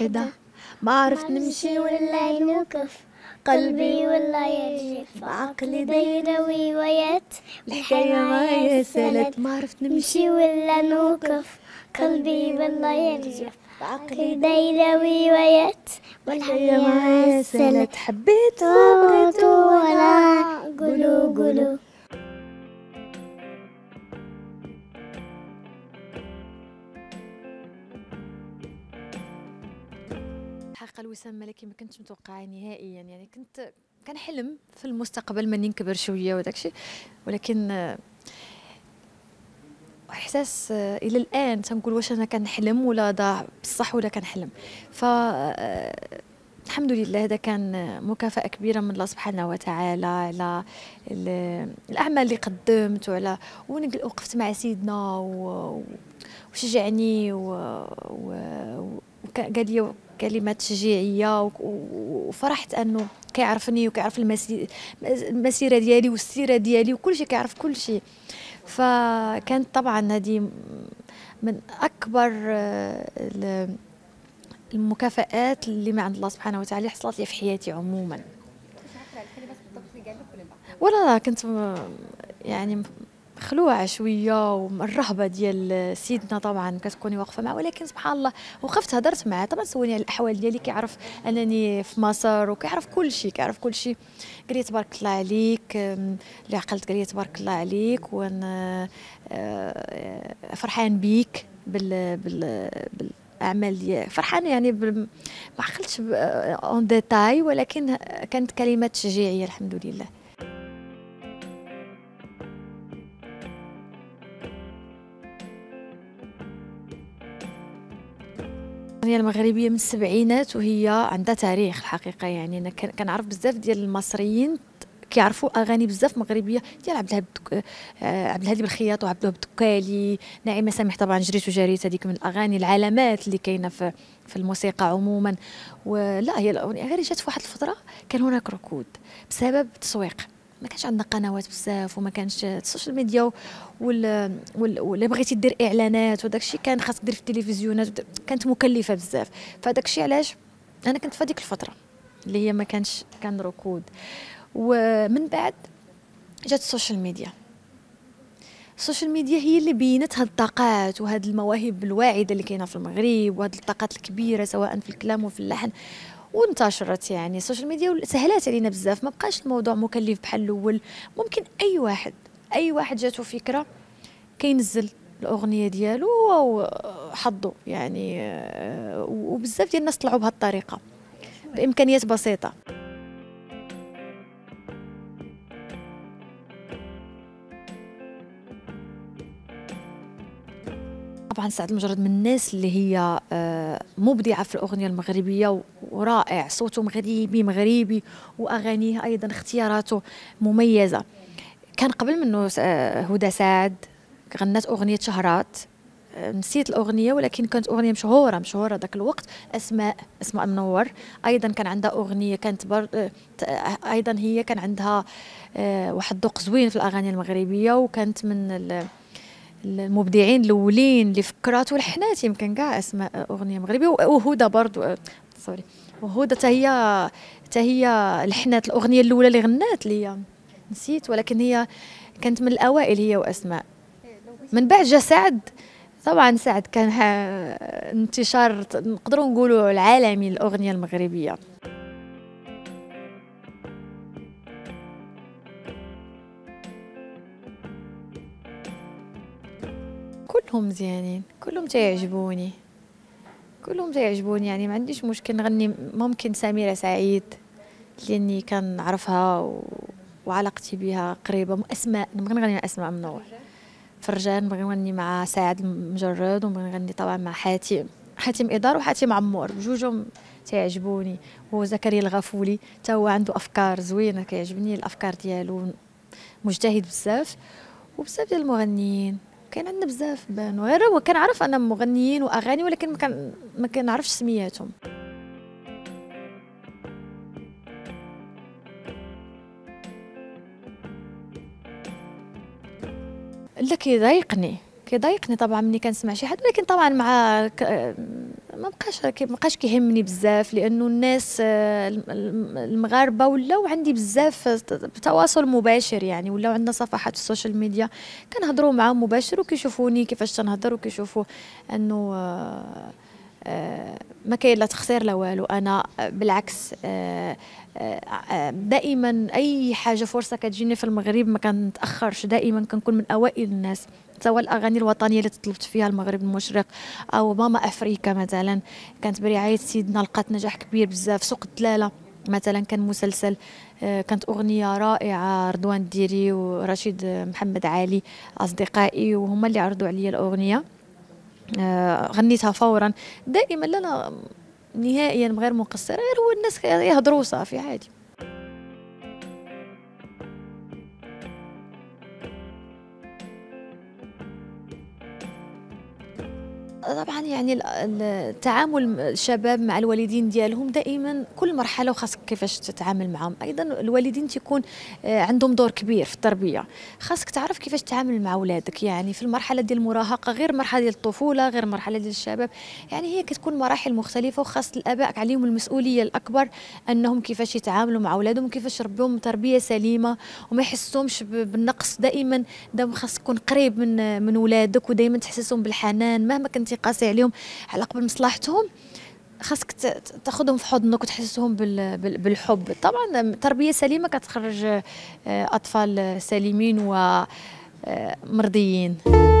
وحدة ما عرفت نمشي ولا نوقف قلبي ولا يجف عقلي ديدوي ويات الحكاية ما يسالت ما عرفت نمشي ولا نوقف قلبي ولا يجف عقلي ديدوي ويات والحياة ما يسالت حبيت وقت ولا قلو قلو الحقيقه الوسام ملكي ما كنتش متوقعه نهائيا يعني كنت كنحلم في المستقبل من نكبر شويه وداكشي ولكن آه، احساس آه، الى الان تنقول واش انا كنحلم ولا ضاع بصح ولا كنحلم ف آه، الحمد لله هذا كان مكافأة كبيرة من الله سبحانه وتعالى على الأعمال اللي قدمت وعلى وقفت مع سيدنا وشجعني وقال لي كلمات تشجيعيه وفرحت انه كيعرفني وكيعرف المسيره ديالي والسيره ديالي وكل شيء كيعرف كل شيء فكانت طبعا هذه من اكبر آه، المكافآت اللي ما عند الله سبحانه وتعالى حصلت لي في حياتي عموما ولا لا كنت يعني خلوع شويه والرهبه ديال سيدنا طبعا كتكوني واقفه معاه ولكن سبحان الله وقفت هدرت معاه طبعا سولني على الاحوال ديالي كيعرف انني في مصر وكيعرف كل شيء كيعرف كل شيء قال لي تبارك الله عليك اللي عقلت قال لي تبارك الله عليك وانا آه، آه، فرحان بيك بال بال, بال اعمال فرحانه يعني ما عقلتش اون آه، ديتاي ولكن كانت كلمه تشجيعيه الحمد لله الاغنيه المغربيه من السبعينات وهي عندها تاريخ الحقيقه يعني انا كنعرف بزاف ديال المصريين كيعرفوا اغاني بزاف مغربيه ديال عبد الهاد آه، عبد الهادي بالخياط وعبد الوهاب الدكالي نعيمه سامح طبعا جريت وجريت هذيك من الاغاني العلامات اللي كاينه في في الموسيقى عموما ولا هي الاغنيه غير جات في واحد الفتره كان هناك ركود بسبب التسويق ما كانش عندنا قنوات بزاف وما كانش السوشيال ميديا ولا بغيتي دير اعلانات وداك الشيء كان خاصك دير في التلفزيونات كانت مكلفه بزاف فداك الشيء علاش انا كنت في هذيك الفتره اللي هي ما كانش كان ركود ومن بعد جات السوشيال ميديا السوشيال ميديا هي اللي بينت هاد الطاقات وهاد المواهب الواعده اللي كاينه في المغرب وهاد الطاقات الكبيره سواء في الكلام وفي اللحن وانتشرت يعني السوشيال ميديا سهلات علينا بزاف ما بقاش الموضوع مكلف بحال الاول ممكن اي واحد اي واحد جاتو فكره كينزل الاغنيه ديالو وحظه يعني آه، وبزاف ديال الناس طلعوا بهالطريقه بامكانيات بسيطه طبعا سعد المجرد من الناس اللي هي آه، مبدعه في الاغنيه المغربيه ورائع صوته مغربي مغربي واغانيه ايضا اختياراته مميزه كان قبل منه آه، هدى سعد غنت اغنيه شهرات آه، نسيت الاغنيه ولكن كانت اغنيه مشهوره مشهوره ذاك الوقت اسماء اسماء منور ايضا كان عندها اغنيه كانت بر... ايضا هي كان عندها واحد الذوق زوين في الاغاني المغربيه وكانت من ال... المبدعين الاولين اللي فكرات والحنات يمكن كاع اسماء اغنيه مغربيه وهدى برضو سوري آه، وهدى حتى هي حتى هي الحنات الاغنيه الاولى اللي غنات ليا نسيت ولكن هي كانت من الاوائل هي واسماء من بعد جا سعد طبعا سعد كان انتشار نقدروا نقولوا العالمي الاغنيه المغربيه كلهم زيانين كلهم تيعجبوني كلهم تيعجبوني يعني ما عنديش مشكل نغني ممكن سميرة سعيد لاني كنعرفها و... وعلاقتي بها قريبه اسماء نبغي نغني مع اسماء من فرجان نبغي نغني مع سعد المجرد ونبغي نغني طبعا مع حاتم حاتم ادار وحاتم عمور بجوجهم تيعجبوني وزكريا الغفولي حتى هو عنده افكار زوينه كيعجبني الافكار ديالو مجتهد بزاف وبزاف ديال المغنيين كان عندنا بزاف بنوار كنعرف انا مغنيين واغاني ولكن ما كان ما كنعرفش سمياتهم لا كيضايقني كيضايقني طبعا ملي كنسمع شي حد ولكن طبعا مع ما بقاش ما بقاش كيهمني بزاف لانه الناس آه، المغاربه ولاو عندي بزاف تواصل مباشر يعني ولاو عندنا صفحات في السوشيال ميديا كنهضروا معاهم مباشر وكيشوفوني كيفاش تنهضر وكيشوفوا انه آه، ما كاين لا تخسير لا والو انا بالعكس آه، آه، آه، دائما اي حاجه فرصه كتجيني في المغرب ما كنتاخرش دائما كنكون من اوائل الناس سواء الاغاني الوطنيه اللي تطلبت فيها المغرب المشرق او ماما افريكا مثلا كانت برعايه سيدنا لقات نجاح كبير بزاف سوق الدلاله مثلا كان مسلسل كانت اغنيه رائعه رضوان ديري ورشيد محمد علي اصدقائي وهما اللي عرضوا عليا الاغنيه آه، غنيتها فورا دائما لا نهائيا غير مقصره غير هو الناس يهضروا صافي عادي طبعا يعني التعامل الشباب مع الوالدين ديالهم دائما كل مرحله وخاصك كيفاش تتعامل معهم ايضا الوالدين تيكون آه، عندهم دور كبير في التربيه خاصك تعرف كيفاش تتعامل مع اولادك يعني في المرحله ديال المراهقه غير مرحله ديال الطفوله غير مرحله ديال الشباب يعني هي كتكون مراحل مختلفه وخاص الاباء عليهم المسؤوليه الاكبر انهم كيفاش يتعاملوا مع اولادهم كيفاش يربيهم تربيه سليمه وما يحسهمش بالنقص دائما دائما خاصك تكون قريب من آه، من ولادك ودائما تحسسهم بالحنان مهما كنتي قاسي عليهم على قبل مصلحتهم خاصك تاخذهم في حضنك وتحسسهم بالحب طبعا تربيه سليمه كتخرج آه، اطفال سليمين ومرضيين آه،